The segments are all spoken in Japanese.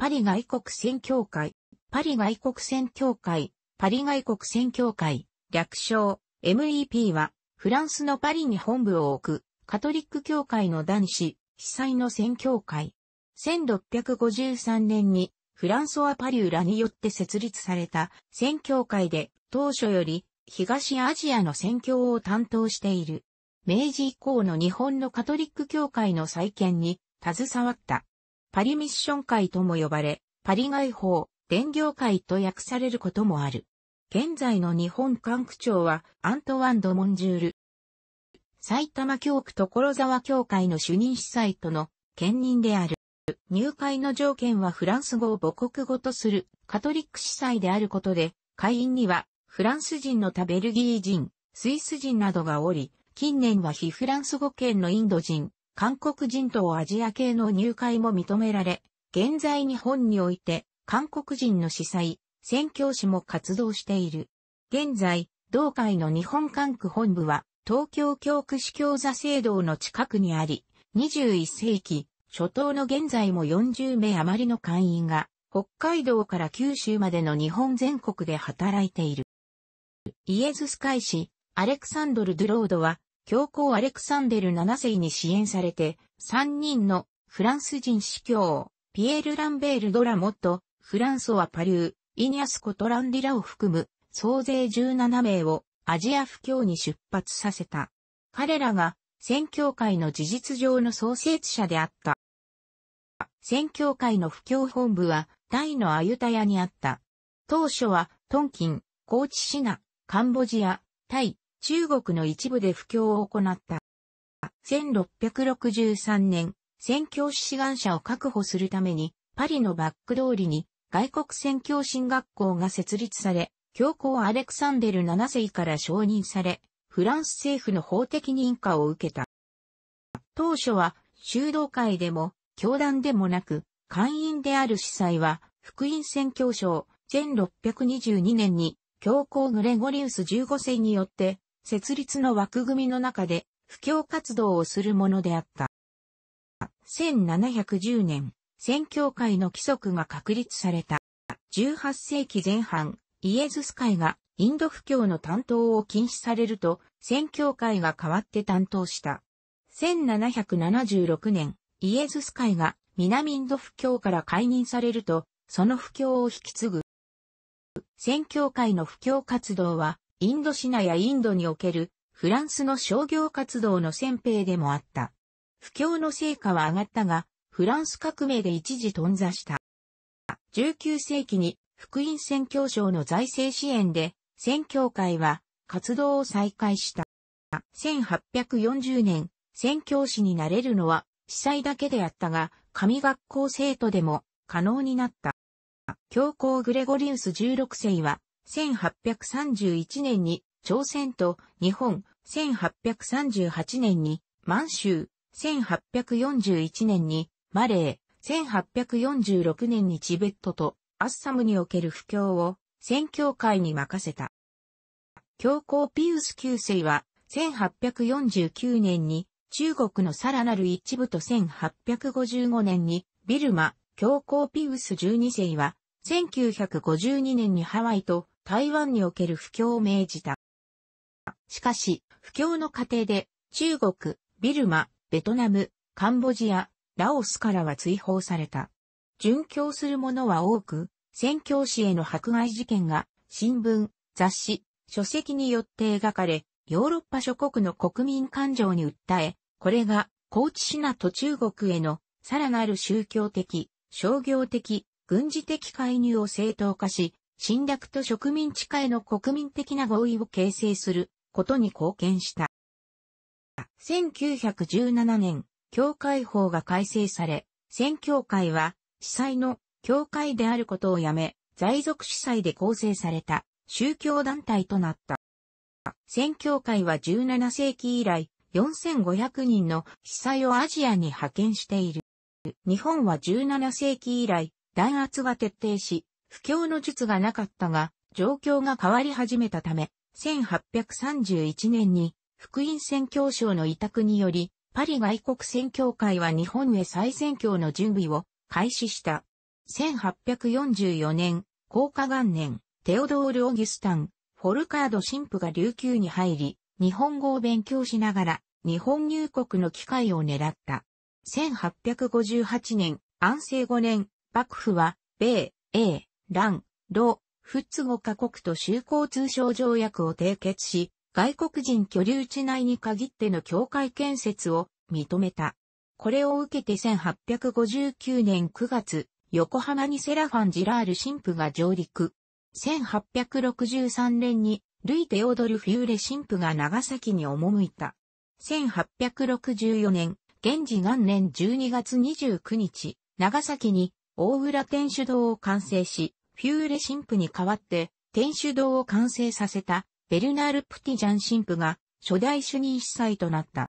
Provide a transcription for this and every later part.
パリ外国宣教会、パリ外国宣教会、パリ外国宣教会、略称、MEP は、フランスのパリに本部を置く、カトリック教会の男子、被災の宣教会。1653年に、フランソワ・パリューラによって設立された宣教会で、当初より、東アジアの宣教を担当している。明治以降の日本のカトリック教会の再建に携わった。パリミッション会とも呼ばれ、パリ外法、電業会と訳されることもある。現在の日本管区長はアントワン・ド・モンジュール。埼玉教区所沢教会の主任司祭との兼任である。入会の条件はフランス語を母国語とするカトリック司祭であることで、会員にはフランス人のタベルギー人、スイス人などがおり、近年は非フランス語圏のインド人、韓国人とアジア系の入会も認められ、現在日本において、韓国人の司祭、宣教師も活動している。現在、同会の日本管区本部は、東京教区司教座聖堂の近くにあり、21世紀、初頭の現在も40名余りの会員が、北海道から九州までの日本全国で働いている。イエズス会士、アレクサンドル・ドゥロードは、教皇アレクサンデル7世に支援されて、3人のフランス人司教、ピエール・ランベール・ドラモット、フランソワ・パリュー、イニアス・コトランディラを含む、総勢17名をアジア布教に出発させた。彼らが、宣教会の事実上の創設者であった。宣教会の布教本部は、タイのアユタヤにあった。当初は、トンキン、コーチシナ、カンボジア、タイ、中国の一部で布教を行った。1663年、宣教師志願者を確保するために、パリのバック通りに外国宣教進学校が設立され、教皇アレクサンデル7世から承認され、フランス政府の法的認可を受けた。当初は、修道会でも、教団でもなく、会員である司祭は、福音宣教省、1622年に、教皇グレゴリウス15世によって、設立の枠組みの中で、布教活動をするものであった。1710年、宣教会の規則が確立された。18世紀前半、イエズス会がインド布教の担当を禁止されると、宣教会が代わって担当した。1776年、イエズス会が南インド布教から解任されると、その布教を引き継ぐ。宣教会の布教活動は、インドシナやインドにおけるフランスの商業活動の先兵でもあった。不況の成果は上がったが、フランス革命で一時頓挫した。19世紀に福音宣教省の財政支援で、宣教会は活動を再開した。1840年、宣教師になれるのは司祭だけであったが、神学校生徒でも可能になった。教皇グレゴリウス16世は1831年に朝鮮と日本、1838年に満州、1841年にマレー、1846年にチベットとアッサムにおける布教を宣教会に任せた。教皇ピウス9世は1849年に中国のさらなる一部と1855年にビルマ教皇ピウス12世は1952年にハワイと台湾における布教を命じた。しかし、布教の過程で、中国、ビルマ、ベトナム、カンボジア、ラオスからは追放された。殉教する者は多く、宣教師への迫害事件が、新聞、雑誌、書籍によって描かれ、ヨーロッパ諸国の国民感情に訴え、これが、高知市など中国への、さらなる宗教的、商業的、軍事的介入を正当化し、侵略と植民地化への国民的な合意を形成することに貢献した。1917年、教会法が改正され、宣教会は、司祭の教会であることをやめ、在属司祭で構成された宗教団体となった。宣教会は17世紀以来、4500人の司祭をアジアに派遣している。日本は17世紀以来、弾圧が徹底し、不況の術がなかったが、状況が変わり始めたため、1831年に福音宣教省の委託により、パリ外国宣教会は日本へ再宣教の準備を開始した。1844年、高下元年、テオドール・オギュスタン、フォルカード神父が琉球に入り、日本語を勉強しながら、日本入国の機会を狙った。1858年、安政5年、幕府は、米、英、ランロ、フッツ5カ国と修好通商条約を締結し、外国人居留地内に限っての教会建設を認めた。これを受けて1859年9月、横浜にセラファン・ジラール神父が上陸。1863年にルイ・テオドル・フューレ神父が長崎に赴いた。1864年、現時元年12月29日、長崎に大浦天主堂を完成し、フューレ神父に代わって天主堂を完成させたベルナール・プティジャン神父が初代主任司祭となった。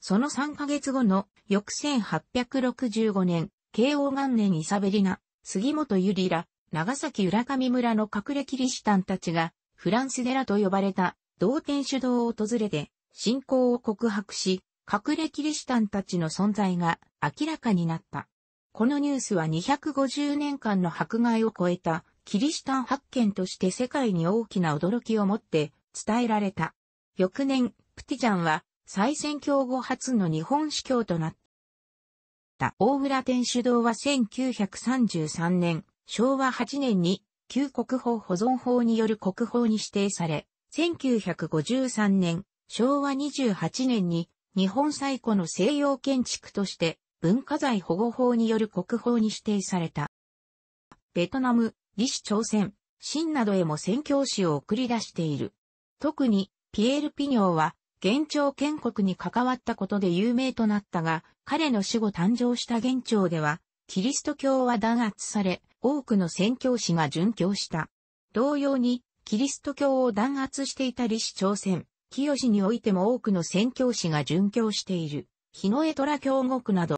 その3ヶ月後の翌1865年、慶応元年にサベリナ、杉本ゆりら、長崎浦上村の隠れキリシタンたちが、フランス寺と呼ばれた、同天主堂を訪れて、信仰を告白し、隠れキリシタンたちの存在が明らかになった。このニュースは250年間の迫害を超えたキリシタン発見として世界に大きな驚きをもって伝えられた。翌年、プティジャンは再選挙後初の日本司教となった。大浦天主堂は1933年、昭和8年に旧国宝保存法による国宝に指定され、1953年、昭和28年に日本最古の西洋建築として文化財保護法による国宝に指定された。ベトナム、李氏朝鮮、清などへも宣教師を送り出している。特に、ピエール・ピニョーは、元朝建国に関わったことで有名となったが、彼の死後誕生した元朝では、キリスト教は弾圧され、多くの宣教師が殉教した。同様に、キリスト教を弾圧していた李氏朝鮮、清においても多くの宣教師が殉教している。日野江虎教国など、